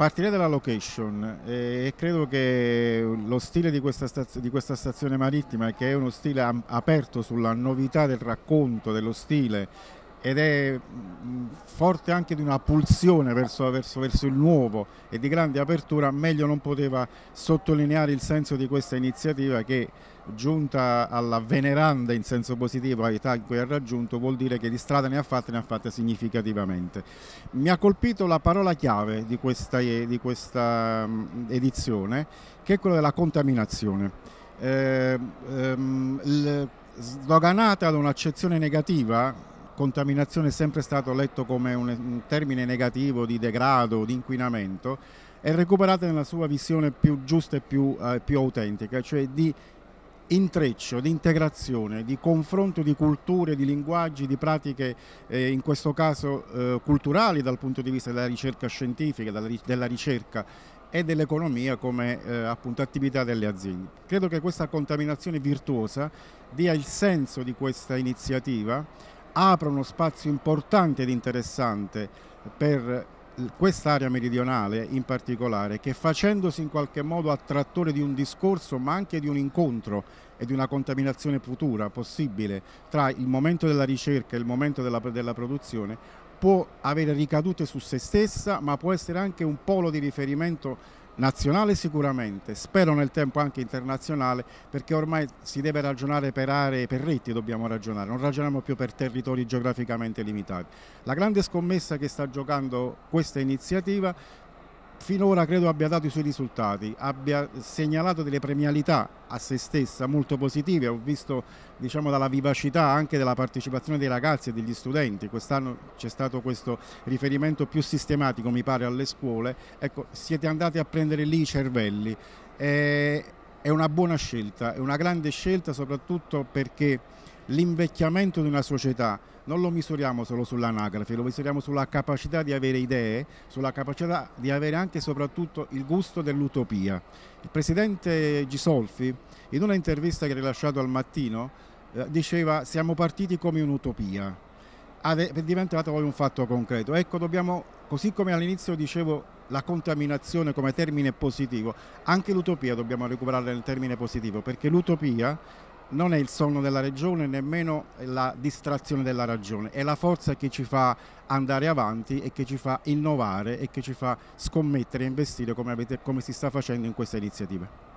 Partirei dalla location e credo che lo stile di questa, stazione, di questa stazione marittima, che è uno stile aperto sulla novità del racconto, dello stile, ed è forte anche di una pulsione verso, verso, verso, il nuovo e di grande apertura, meglio non poteva sottolineare il senso di questa iniziativa che giunta alla veneranda in senso positivo età in cui ha raggiunto vuol dire che di strada ne ha fatta ne ha fatta significativamente. Mi ha colpito la parola chiave di questa, di questa mm, edizione che è quella della contaminazione. Eh, ehm, sdoganata da un'accezione negativa contaminazione è sempre stato letto come un termine negativo di degrado, di inquinamento, è recuperata nella sua visione più giusta e più, eh, più autentica, cioè di intreccio, di integrazione, di confronto di culture, di linguaggi, di pratiche, eh, in questo caso eh, culturali dal punto di vista della ricerca scientifica, della ricerca e dell'economia come eh, appunto, attività delle aziende. Credo che questa contaminazione virtuosa dia il senso di questa iniziativa apre uno spazio importante ed interessante per quest'area meridionale in particolare che facendosi in qualche modo attrattore di un discorso ma anche di un incontro e di una contaminazione futura possibile tra il momento della ricerca e il momento della, della produzione può avere ricadute su se stessa ma può essere anche un polo di riferimento nazionale sicuramente, spero nel tempo anche internazionale, perché ormai si deve ragionare per aree, per reti dobbiamo ragionare, non ragioniamo più per territori geograficamente limitati. La grande scommessa che sta giocando questa iniziativa finora credo abbia dato i suoi risultati, abbia segnalato delle premialità a se stessa molto positive, ho visto diciamo, dalla vivacità anche della partecipazione dei ragazzi e degli studenti, quest'anno c'è stato questo riferimento più sistematico mi pare alle scuole, ecco siete andati a prendere lì i cervelli, eh, è una buona scelta, è una grande scelta soprattutto perché l'invecchiamento di una società non lo misuriamo solo sull'anagrafe, lo misuriamo sulla capacità di avere idee, sulla capacità di avere anche e soprattutto il gusto dell'utopia. Il presidente Gisolfi, in una intervista che ha rilasciato al mattino, eh, diceva siamo partiti come un'utopia, è diventato poi un fatto concreto. Ecco, dobbiamo, così come all'inizio dicevo la contaminazione come termine positivo, anche l'utopia dobbiamo recuperarla nel termine positivo, perché l'utopia non è il sonno della regione, nemmeno la distrazione della ragione, è la forza che ci fa andare avanti e che ci fa innovare e che ci fa scommettere e investire come, avete, come si sta facendo in queste iniziative.